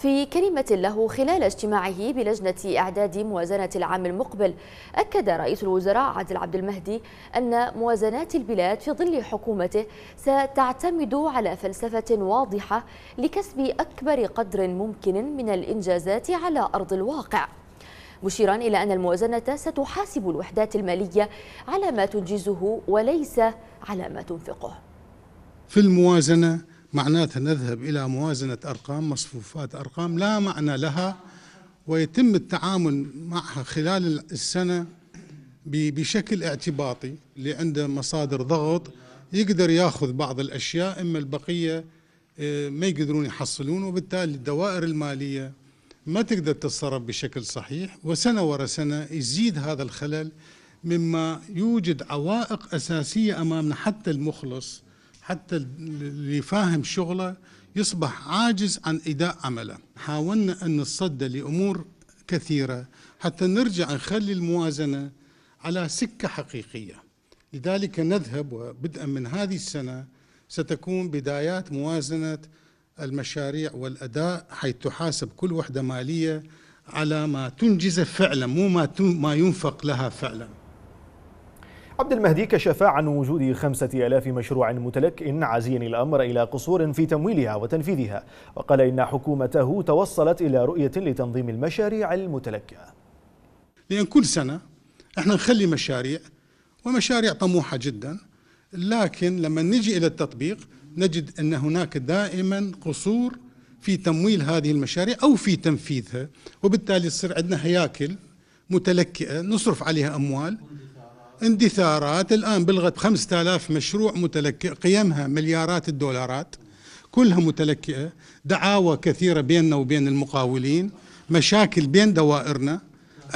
في كلمة له خلال اجتماعه بلجنة إعداد موازنة العام المقبل أكد رئيس الوزراء عادل عبد المهدي أن موازنات البلاد في ظل حكومته ستعتمد على فلسفة واضحة لكسب أكبر قدر ممكن من الإنجازات على أرض الواقع مشيرا إلى أن الموازنة ستحاسب الوحدات المالية على ما تنجزه وليس على ما تنفقه في الموازنة معناتها نذهب إلى موازنة أرقام مصفوفات أرقام لا معنى لها ويتم التعامل معها خلال السنة بشكل اعتباطي اللي عنده مصادر ضغط يقدر ياخذ بعض الأشياء إما البقية آه، ما يقدرون يحصلون وبالتالي الدوائر المالية ما تقدر تتصرف بشكل صحيح وسنة ورا سنة يزيد هذا الخلل مما يوجد عوائق أساسية أمامنا حتى المخلص حتى اللي فاهم شغله يصبح عاجز عن إداء عمله حاولنا أن نصد لأمور كثيرة حتى نرجع نخلي الموازنة على سكة حقيقية لذلك نذهب وبدءا من هذه السنة ستكون بدايات موازنة المشاريع والأداء حيث تحاسب كل وحدة مالية على ما تنجز فعلا مو ما ما ينفق لها فعلا عبد المهدي كشف عن وجود خمسة ألاف مشروع متلك عزين الأمر إلى قصور في تمويلها وتنفيذها وقال إن حكومته توصلت إلى رؤية لتنظيم المشاريع المتلكة لأن كل سنة احنا نخلي مشاريع ومشاريع طموحة جدا لكن لما نجي إلى التطبيق نجد أن هناك دائما قصور في تمويل هذه المشاريع أو في تنفيذها وبالتالي تصير عندنا هياكل متلكئة نصرف عليها أموال اندثارات الآن بلغت 5000 مشروع متلكئ قيمها مليارات الدولارات كلها متلكئة دعاوى كثيرة بيننا وبين المقاولين مشاكل بين دوائرنا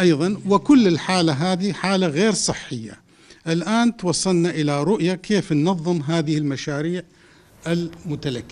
أيضا وكل الحالة هذه حالة غير صحية الآن توصلنا إلى رؤية كيف ننظم هذه المشاريع المتلكئة